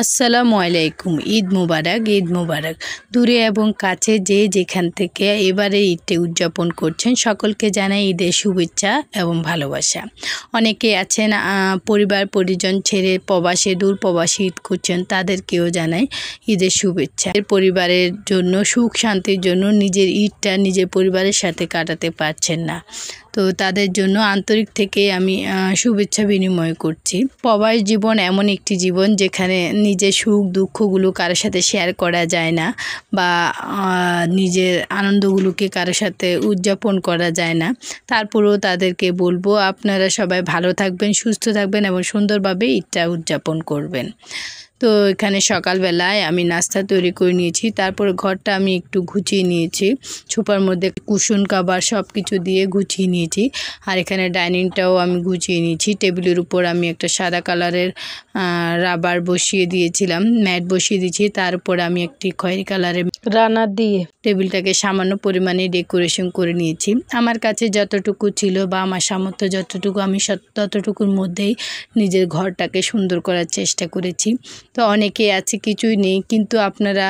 আসসালামু আলাইকুম ঈদ মুবারক ঈদ মুবারক দূরে এবং কাছে যে যেখান থেকে এবারে ঈদটি উদযাপন করছেন সকলকে জানাই ঈদের শুভেচ্ছা এবং ভালোবাসা অনেকে আছেন পরিবার পরিজন ছেড়ে প্রবাসে দূর প্রবাসে ঈদ করছেন তাদেরকেও জানাই ঈদের শুভেচ্ছা পরিবারের জন্য সুখ শান্তির জন্য নিজের ঈদটা নিজের পরিবারের সাথে কাটাতে পারছেন না তো তাদের জন্য আন্তরিক থেকে আমি শুভেচ্ছা বিনিময় করছি প্রবাস জীবন এমন একটি জীবন যেখানে নিজের সুখ দুঃখগুলো কারোর সাথে শেয়ার করা যায় না বা নিজের আনন্দগুলোকে কারোর সাথে উদযাপন করা যায় না তারপরেও তাদেরকে বলবো আপনারা সবাই ভালো থাকবেন সুস্থ থাকবেন এবং সুন্দরভাবে ঈদটা উদযাপন করবেন তো এখানে সকালবেলায় আমি নাস্তা তৈরি করে নিয়েছি তারপর ঘরটা আমি একটু গুছিয়ে নিয়েছি ছোপার মধ্যে কুসুন কাবার সব কিছু দিয়ে গুছিয়ে নিয়েছি আর এখানে ডাইনিংটাও আমি গুছিয়ে নিয়েছি টেবিলের উপর আমি একটা সাদা কালারের রাবার বসিয়ে দিয়েছিলাম ম্যাট বসিয়ে দিয়েছি তারপর আমি একটি খয়েরি কালারের রানার দিয়ে টেবিলটাকে সামান্য পরিমাণে ডেকোরেশন করে নিয়েছি আমার কাছে যতটুকু ছিল বা আমার সামর্থ্য যতটুকু আমি ততটুকুর মধ্যেই নিজের ঘরটাকে সুন্দর করার চেষ্টা করেছি তো অনেকে আছে কিছুই নেই কিন্তু আপনারা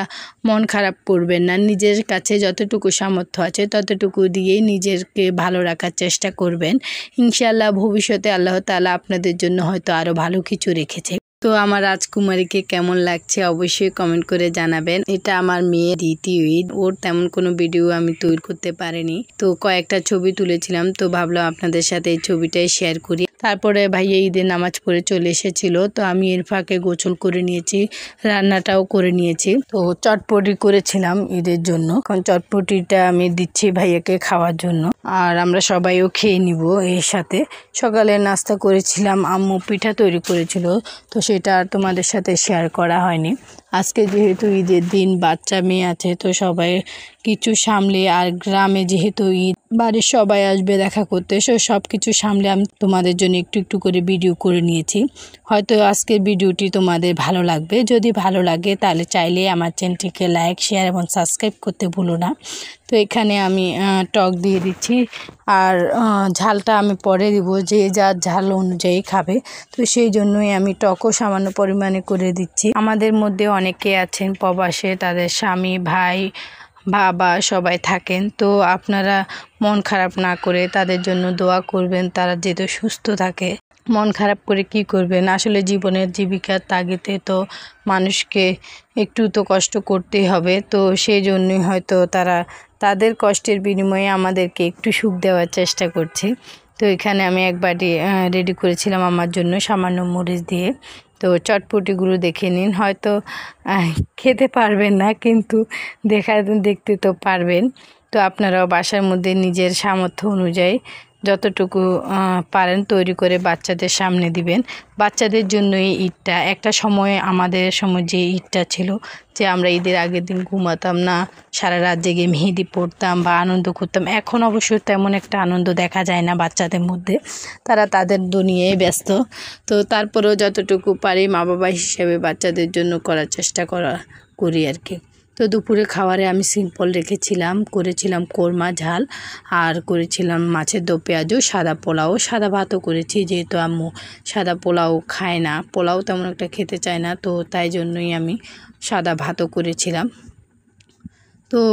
মন খারাপ করবেন না নিজের কাছে যতটুকু সামর্থ্য আছে ততটুকু দিয়ে নিজেকে ভালো রাখার চেষ্টা করবেন ইনশাআল্লাহ ভবিষ্যতে আল্লাহ তালা আপনাদের জন্য হয়তো আরও ভালো কিছু রেখেছে তো আমার রাজকুমারীকে কেমন লাগছে অবশ্যই কমেন্ট করে জানাবেন এটা আমার মেয়ে দ্বিতীয় ঈদ ওর তেমন কোনো ভিডিও আমি তৈরি করতে পারিনি তো কয়েকটা ছবি তুলেছিলাম তো ভাবলাম আপনাদের সাথে এই ছবিটাই শেয়ার করি তারপরে ভাইয়া ঈদের নামাজ পড়ে চলে এসেছিল তো আমি এর ফাঁকে গোছল করে নিয়েছি রান্নাটাও করে নিয়েছি তো চটপটি করেছিলাম ঈদের জন্য এখন চটপটিটা আমি দিচ্ছি ভাইয়াকে খাওয়ার জন্য আর আমরা সবাইও খেয়ে নিব এর সাথে সকালে নাস্তা করেছিলাম আম্মু পিঠা তৈরি করেছিল তো সে সেটা আর তোমাদের সাথে শেয়ার করা হয়নি আজকে যেহেতু ঈদের দিন বাচ্চা মেয়ে আছে তো সবাই কিছু সামলে আর গ্রামে যেহেতু ঈদ বাড়ির সবাই আসবে দেখা করতে সো সব কিছু সামলে আমি তোমাদের জন্য একটু একটু করে ভিডিও করে নিয়েছি হয়তো আজকের ভিডিওটি তোমাদের ভালো লাগবে যদি ভালো লাগে তাহলে চাইলে আমার চ্যানেলটিকে লাইক শেয়ার এবং সাবস্ক্রাইব করতে ভুলো না তো এখানে আমি টক দিয়ে দিচ্ছি আর ঝালটা আমি পরে দিব যে যার ঝাল অনুযায়ী খাবে তো সেই জন্যই আমি টকও সামান্য পরিমাণে করে দিচ্ছি আমাদের মধ্যে অনেক অনেকে আছেন প্রবাসে তাদের স্বামী ভাই বাবা সবাই থাকেন তো আপনারা মন খারাপ না করে তাদের জন্য দোয়া করবেন তারা যেহেতু সুস্থ থাকে মন খারাপ করে কি করবেন আসলে জীবনের জীবিকার তাগিতে তো মানুষকে একটু তো কষ্ট করতেই হবে তো সেই জন্যই হয়তো তারা তাদের কষ্টের বিনিময়ে আমাদেরকে একটু সুখ দেওয়ার চেষ্টা করছে তো এখানে আমি এক রেডি করেছিলাম আমার জন্য সামান্য মরিচ দিয়ে তো চটপটিগুলো দেখে নিন হয়তো খেতে পারবেন না কিন্তু দেখা দেখতে তো পারবেন তো আপনারাও বাসার মধ্যে নিজের সামর্থ্য অনুযায়ী যতটুকু পারেন তৈরি করে বাচ্চাদের সামনে দিবেন বাচ্চাদের জন্য এই ঈদটা একটা সময়ে আমাদের সময় যে ঈদটা ছিল যে আমরা ঈদের আগের দিন ঘুমাতাম না সারা রাত জেগে মেহেদি পড়তাম বা আনন্দ করতাম এখন অবশ্য তেমন একটা আনন্দ দেখা যায় না বাচ্চাদের মধ্যে তারা তাদের দুনিয়ায় ব্যস্ত তো তারপরেও যতটুকু পারি মা বাবা হিসেবে বাচ্চাদের জন্য করার চেষ্টা করা করি আর কি তো দুপুরে খাবারে আমি সিম্পল রেখেছিলাম করেছিলাম কোরমা ঝাল আর করেছিলাম মাছের দো পেঁয়াজও সাদা পোলাও সাদা ভাতও করেছি যেহেতু আম্মু সাদা পোলাও খায় না পোলাও তেমন একটা খেতে চায় না তো তাই জন্যই আমি সাদা ভাতও করেছিলাম তো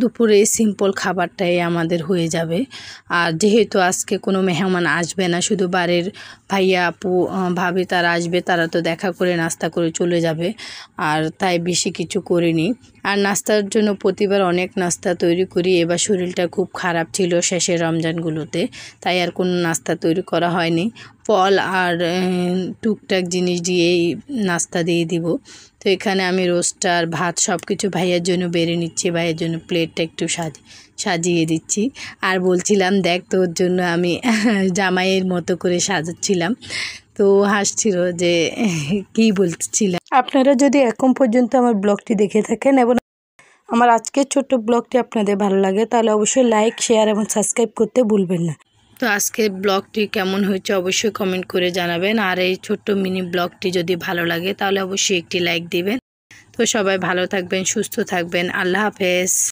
দুপুরে সিম্পল খাবারটাই আমাদের হয়ে যাবে আর যেহেতু আজকে কোনো মেহমান আসবে না শুধু বাড়ির ভাইয়া আপু ভাবি তারা আসবে তারা তো দেখা করে নাস্তা করে চলে যাবে আর তাই বেশি কিছু করিনি আর নাস্তার জন্য প্রতিবার অনেক নাস্তা তৈরি করি এবার শরীরটা খুব খারাপ ছিল শেষের রমজানগুলোতে তাই আর কোনো নাস্তা তৈরি করা হয়নি ফল আর টুকটাক জিনিস দিয়েই নাস্তা দিয়ে দিব তো এখানে আমি রোস্টার ভাত সব কিছু ভাইয়ের জন্য বেড়ে নিচ্ছি ভাইয়ের জন্য প্লেটটা একটু সাজ সাজিয়ে দিচ্ছি আর বলছিলাম দেখ তোর জন্য আমি জামাইয়ের মতো করে সাজাচ্ছিলাম তো হাসছিল যে কি বলছিলাম আপনারা যদি এখন পর্যন্ত আমার ব্লগটি দেখে থাকেন এবং আমার আজকের ছোট্ট ব্লগটি আপনাদের ভালো লাগে তাহলে অবশ্যই লাইক শেয়ার এবং সাবস্ক্রাইব করতে ভুলবেন না তো আজকের ব্লগটি কেমন হয়েছে অবশ্যই কমেন্ট করে জানাবেন আর এই ছোট্ট মিনি ব্লগটি যদি ভালো লাগে তাহলে অবশ্যই একটি লাইক দিবেন তো সবাই ভালো থাকবেন সুস্থ থাকবেন আল্লাহ হাফেজ